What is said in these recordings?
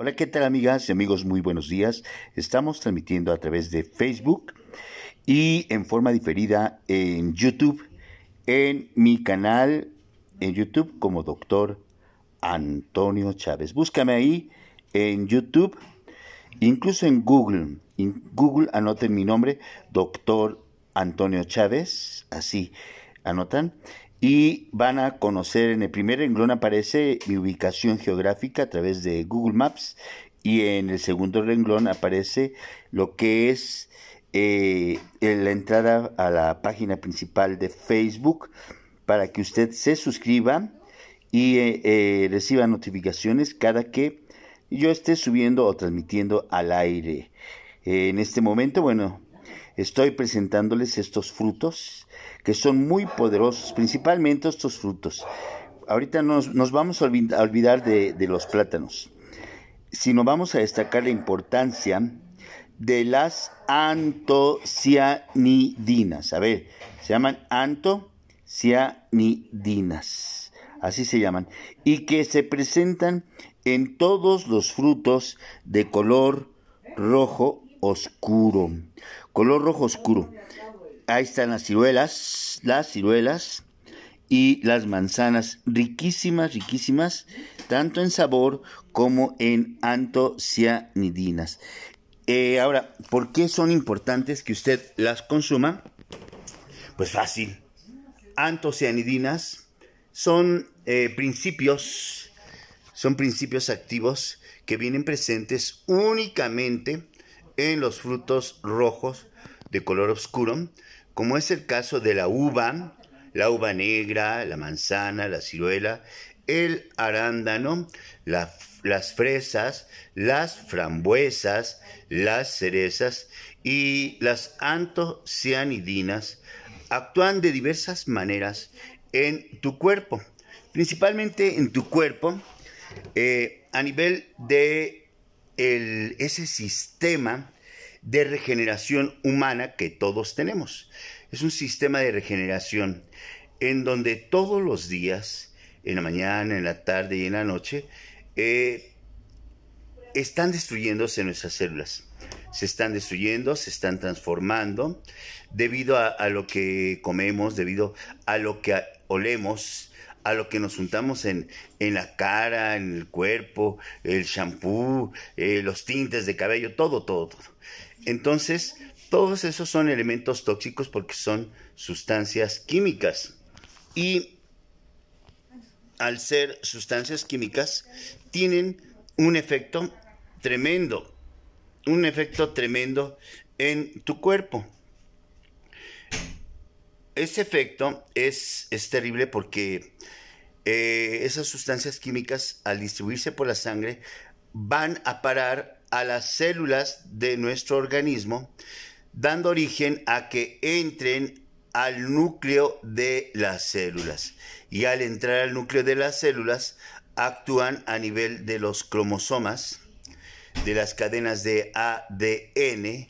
Hola, ¿qué tal amigas y amigos? Muy buenos días. Estamos transmitiendo a través de Facebook y en forma diferida en YouTube, en mi canal en YouTube como doctor Antonio Chávez. Búscame ahí en YouTube, incluso en Google. En Google anoten mi nombre, doctor Antonio Chávez, así anotan y van a conocer en el primer renglón aparece mi ubicación geográfica a través de Google Maps y en el segundo renglón aparece lo que es eh, la entrada a la página principal de Facebook para que usted se suscriba y eh, eh, reciba notificaciones cada que yo esté subiendo o transmitiendo al aire. en este momento, bueno, estoy presentándoles estos frutos que son muy poderosos, principalmente estos frutos. Ahorita nos, nos vamos a olvidar de, de los plátanos, sino vamos a destacar la importancia de las antocianidinas. A ver, se llaman antocianidinas, así se llaman, y que se presentan en todos los frutos de color rojo oscuro. Color rojo oscuro ahí están las ciruelas, las ciruelas y las manzanas, riquísimas, riquísimas, tanto en sabor como en antocianidinas. Eh, ahora, ¿por qué son importantes que usted las consuma? Pues fácil. Antocianidinas son eh, principios, son principios activos que vienen presentes únicamente en los frutos rojos de color oscuro, como es el caso de la uva, la uva negra, la manzana, la ciruela, el arándano, las fresas, las frambuesas, las cerezas y las antocianidinas actúan de diversas maneras en tu cuerpo, principalmente en tu cuerpo eh, a nivel de ese sistema de regeneración humana que todos tenemos. Es un sistema de regeneración en donde todos los días, en la mañana, en la tarde y en la noche, eh, están destruyéndose nuestras células. Se están destruyendo, se están transformando debido a lo que comemos, debido a lo que olemos, a lo que nos untamos en, en la cara, en el cuerpo, el shampoo, eh, los tintes de cabello, todo, todo, todo. Entonces, todos esos son elementos tóxicos porque son sustancias químicas. Y al ser sustancias químicas, tienen un efecto tremendo, un efecto tremendo en tu cuerpo ese efecto es, es terrible porque eh, esas sustancias químicas al distribuirse por la sangre van a parar a las células de nuestro organismo, dando origen a que entren al núcleo de las células. Y al entrar al núcleo de las células, actúan a nivel de los cromosomas, de las cadenas de ADN,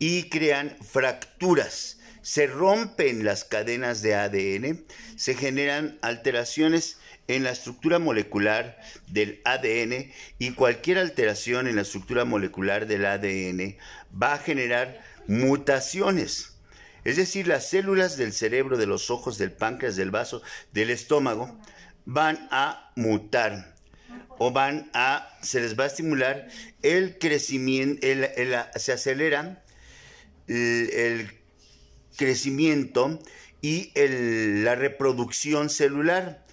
y crean fracturas se rompen las cadenas de ADN, se generan alteraciones en la estructura molecular del ADN y cualquier alteración en la estructura molecular del ADN va a generar mutaciones. Es decir, las células del cerebro, de los ojos, del páncreas, del vaso, del estómago, van a mutar o van a, se les va a estimular el crecimiento, se aceleran el, el crecimiento y la reproducción celular.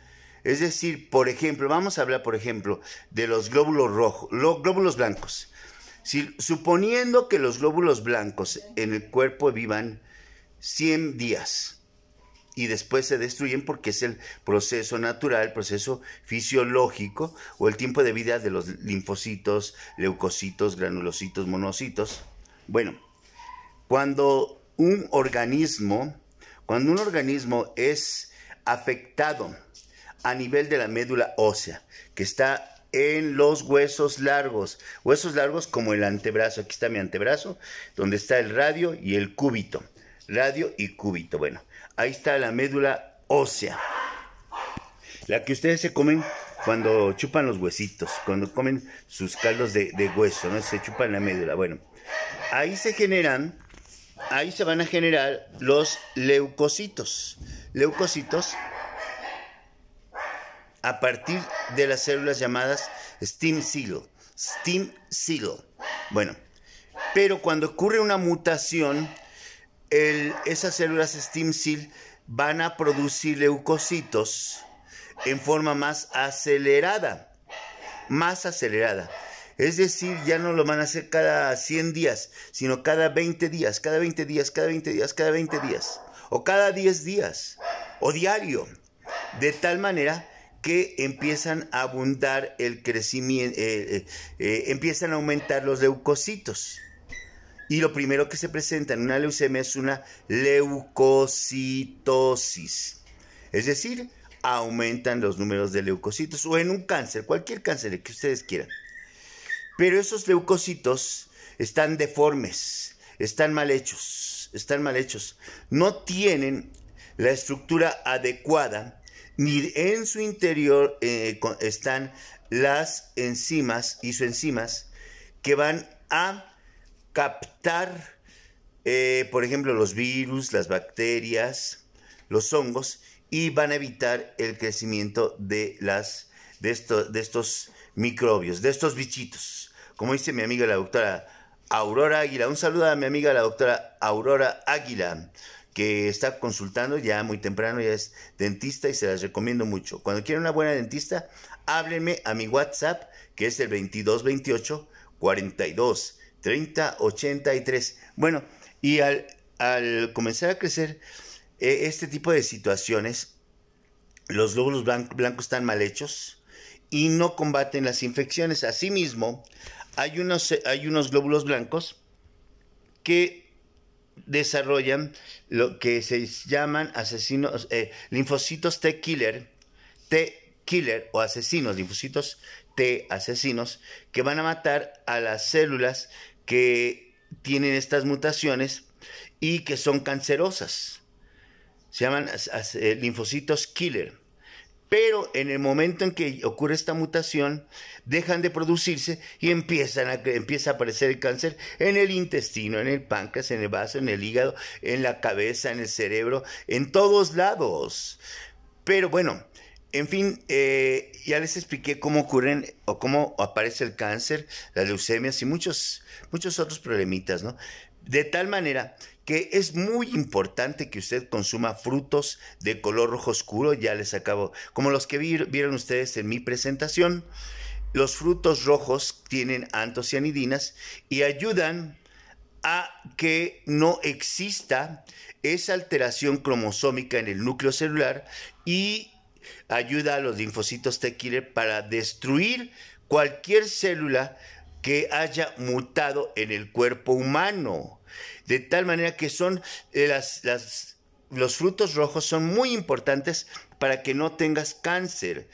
Es decir, por ejemplo, vamos a hablar, por ejemplo, de los glóbulos rojos, los glóbulos blancos. Si, suponiendo que los glóbulos blancos en el cuerpo vivan 100 días y después se destruyen porque es el proceso natural, el proceso fisiológico o el tiempo de vida de los linfocitos, leucocitos, granulocitos, monocitos. Bueno, cuando un organismo, cuando un organismo es afectado a nivel de la médula ósea, que está en los huesos largos, huesos largos como el antebrazo, aquí está mi antebrazo, donde está el radio y el cúbito, radio y cúbito, bueno, ahí está la médula ósea, la que ustedes se comen cuando chupan los huesitos, cuando comen sus caldos de, hueso, ¿no? se chupan la médula, bueno, ahí se generan ahí se van a generar los leucocitos. Leucocitos a partir de las células llamadas steam cell. Stem cell. Bueno, pero cuando ocurre una mutación, esas células steam cell van a producir leucocitos en forma más acelerada. Más acelerada. Es decir, ya no lo van a hacer cada 100 días, sino cada 20 días, cada 20 días, cada 20 días, cada 20 días, o cada 10 días, o diario. De tal manera que empiezan a abundar el crecimiento, eh, eh, eh, empiezan a aumentar los leucocitos. Y lo primero que se presenta en una leucemia es una leucocitosis. Es decir, aumentan los números de leucocitos o en un cáncer, cualquier cáncer que ustedes quieran pero esos leucocitos están deformes, están mal hechos, están mal hechos. No tienen la estructura adecuada, ni en su interior eh, están las enzimas y sus enzimas que van a captar, eh, por ejemplo, los virus, las bacterias, los hongos, y van a evitar el crecimiento de, las, de, de estos microbios, de estos bichitos. Como dice mi amiga la doctora Aurora Águila. Un saludo a mi amiga la doctora Aurora Águila, que está consultando ya muy temprano, ya es dentista y se las recomiendo mucho. Cuando quieran una buena dentista, háblenme a mi WhatsApp, que es el 2228 42 Bueno, y al, al comenzar a crecer eh, este tipo de situaciones, los lóbulos blancos están mal hechos, y no combaten las infecciones. Asimismo, hay unos, hay unos glóbulos blancos que desarrollan lo que se llaman asesinos, eh, linfocitos T killer, T killer o asesinos, linfocitos T asesinos, que van a matar a las células que tienen estas mutaciones y que son cancerosas. Se llaman eh, linfocitos killer. Pero en el momento en que ocurre esta mutación, dejan de producirse y empiezan a, empieza a aparecer el cáncer en el intestino, en el páncreas, en el vaso, en el hígado, en la cabeza, en el cerebro, en todos lados. Pero bueno, en fin, eh, ya les expliqué cómo ocurren o cómo aparece el cáncer, las leucemias y muchos, muchos otros problemitas, ¿no? De tal manera que es muy importante que usted consuma frutos de color rojo oscuro, ya les acabo, como los que vieron ustedes en mi presentación, los frutos rojos tienen antocianidinas y ayudan a que no exista esa alteración cromosómica en el núcleo celular y ayuda a los linfocitos T para destruir cualquier célula que haya mutado en el cuerpo humano. De tal manera que son las, las los frutos rojos son muy importantes para que no tengas cáncer.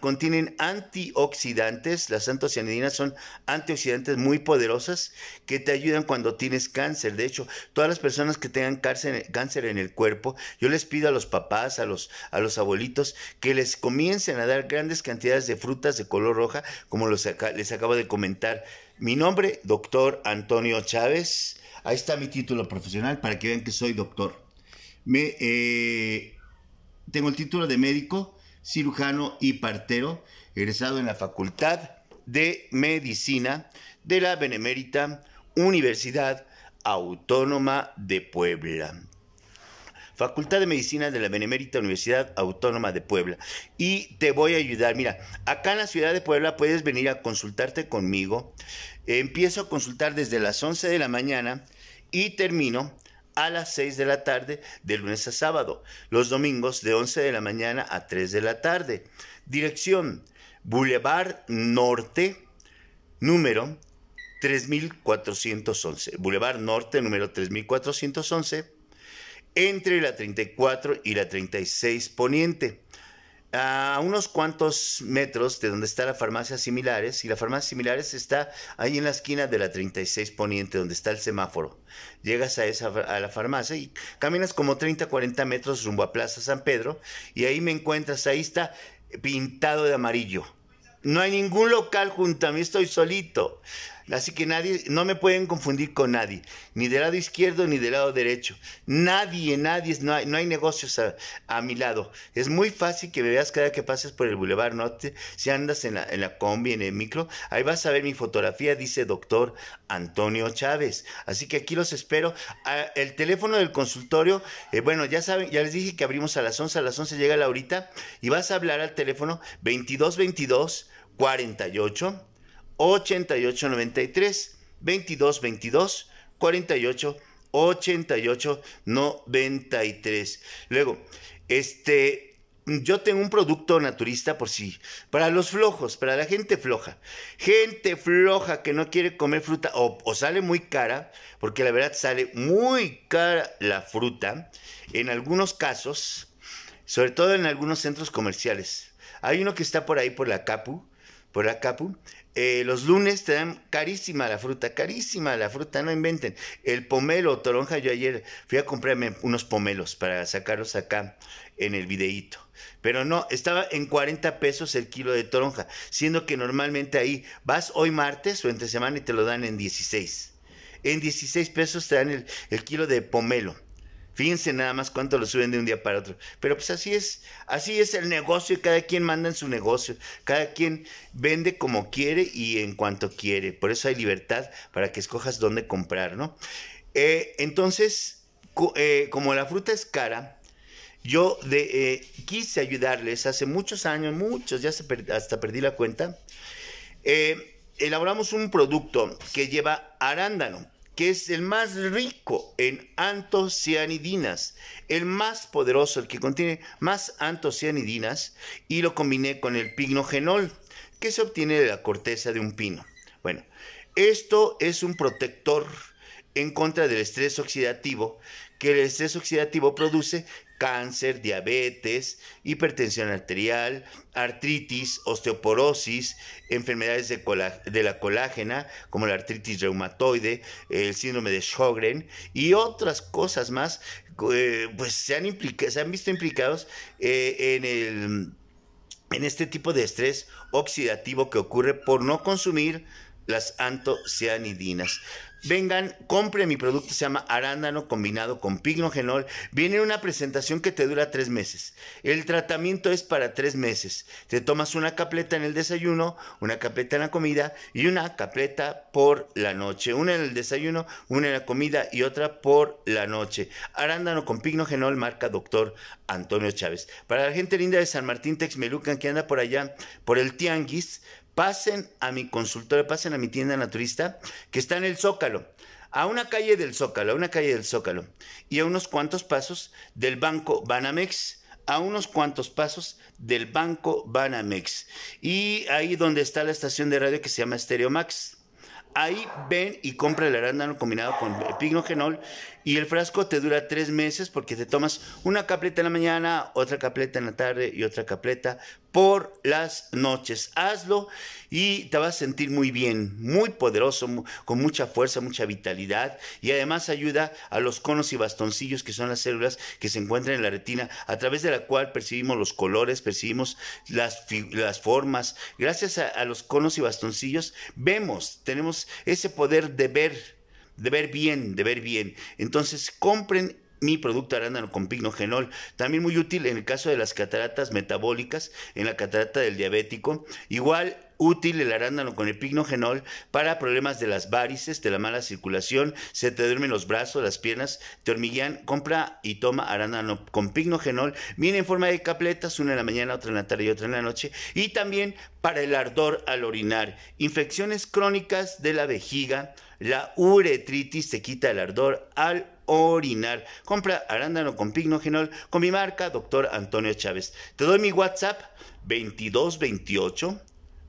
contienen antioxidantes, las antocianidinas son antioxidantes muy poderosas que te ayudan cuando tienes cáncer. De hecho, todas las personas que tengan cáncer, en el cuerpo, yo les pido a los papás, a los, a los abuelitos, que les comiencen a dar grandes cantidades de frutas de color roja, como les acabo de comentar. Mi nombre, doctor Antonio Chávez. Ahí está mi título profesional para que vean que soy doctor. Eh, tengo el título de médico, cirujano y partero, egresado en la Facultad de Medicina de la Benemérita Universidad Autónoma de Puebla. Facultad de Medicina de la Benemérita Universidad Autónoma de Puebla. Y te voy a ayudar. Mira, acá en la ciudad de Puebla puedes venir a consultarte conmigo. Empiezo a consultar desde las 11 de la mañana y termino a las 6 de la tarde de lunes a sábado, los domingos de 11 de la mañana a 3 de la tarde. Dirección Boulevard Norte, número 3411. Boulevard Norte, número 3411, entre la 34 y la 36 Poniente a unos cuantos metros de donde está la farmacia Similares, y la farmacia Similares está ahí en la esquina de la 36 Poniente, donde está el semáforo. Llegas a, esa, a la farmacia y caminas como 30, 40 metros rumbo a Plaza San Pedro, y ahí me encuentras, ahí está pintado de amarillo. No hay ningún local junto a mí, estoy solito. Así que nadie, no me pueden confundir con nadie, ni del lado izquierdo ni del lado derecho. Nadie, nadie, no hay, negocios a, mi lado. Es muy fácil que me veas cada que pases por el Boulevard Norte, si andas en la, en la combi, en el micro, ahí vas a ver mi fotografía, dice doctor Antonio Chávez. Así que aquí los espero. Ah, el teléfono del consultorio, eh, bueno, ya saben, ya les dije que abrimos a las 11, a las 11 llega la horita y vas a hablar al teléfono 2222 48 8893 2222 48 88 93. Luego, este yo tengo un producto naturista por si sí, para los flojos, para la gente floja. Gente floja que no quiere comer fruta o sale muy cara, porque la verdad sale muy cara la fruta en algunos casos, sobre todo en algunos centros comerciales. Hay uno que está por ahí por la Capu, por la Capu, eh, los lunes te dan carísima la fruta, carísima la fruta, no inventen. El pomelo, toronja, yo ayer fui a comprarme unos pomelos para sacarlos acá en el videíto. Pero no, estaba en 40 pesos el kilo de toronja, siendo que normalmente ahí vas hoy martes o entre semana y te lo dan en 16. En 16 pesos te dan el kilo de pomelo. Fíjense nada más cuánto lo suben de un día para otro. Pero pues así es, así es el negocio y cada quien manda en su negocio. Cada quien vende como quiere y en cuanto quiere. Por eso hay libertad para que escojas dónde comprar, ¿no? Eh, entonces, eh, como la fruta es cara, yo de, eh, quise ayudarles hace muchos años, muchos, ya hasta perdí la cuenta. elaboramos un producto que lleva arándano que es el más rico en antocianidinas, el más poderoso, el que contiene más antocianidinas, y lo combiné con el pignogenol, que se obtiene de la corteza de un pino. Bueno, esto es un protector en contra del estrés oxidativo que el estrés oxidativo produce cáncer, diabetes, hipertensión arterial, artritis, osteoporosis, enfermedades de, la colágena como la artritis reumatoide, el síndrome de Sjogren y otras cosas más, eh, pues se han, se han visto implicados eh, en el en este tipo de estrés oxidativo que ocurre por no consumir las antocianidinas. Vengan, compre mi producto, se llama arándano combinado con pignogenol. Viene una presentación que te dura tres meses. El tratamiento es para tres meses. Te tomas una capleta en el desayuno, una capleta en la comida y una capleta por la noche. Una en el desayuno, una en la comida y otra por la noche. Arándano con pignogenol, marca doctor Antonio Chávez. Para la gente linda de San Martín Texmelucan que anda por allá, por el Tianguis, pasen a mi consultorio, pasen a mi tienda naturista, que está en el Zócalo, a una calle del Zócalo, a una calle del Zócalo, y a unos cuantos pasos del Banco Banamex, a unos cuantos pasos del Banco Banamex, y ahí donde está la estación de radio que se llama Stereo Max. Ahí ven y compra el arándano combinado con pignogenol y el frasco te dura tres meses porque te tomas una capleta en la mañana, otra capleta en la tarde y otra capleta por las noches. Hazlo y te vas a sentir muy bien, muy poderoso, con mucha fuerza, mucha vitalidad y además ayuda a los conos y bastoncillos que son las células que se encuentran en la retina a través de la cual percibimos los colores, percibimos las, las formas. Gracias a los conos y bastoncillos vemos, tenemos ese poder de ver, de ver bien, de ver bien. Entonces compren mi producto arándano con pignogenol, también muy útil en el caso de las cataratas metabólicas, en la catarata del diabético. Igual útil el arándano con el pignogenol para problemas de las varices, de la mala circulación, se te duermen los brazos, las piernas, te hormiguean, compra y toma arándano con pignogenol, viene en forma de capletas, una en la mañana, otra en la tarde y otra en la noche, y también para el ardor al orinar, infecciones crónicas de la vejiga, la uretritis te quita el ardor al orinar. Compra arándano con pignogenol con mi marca, doctor Antonio Chávez. Te doy mi WhatsApp 2228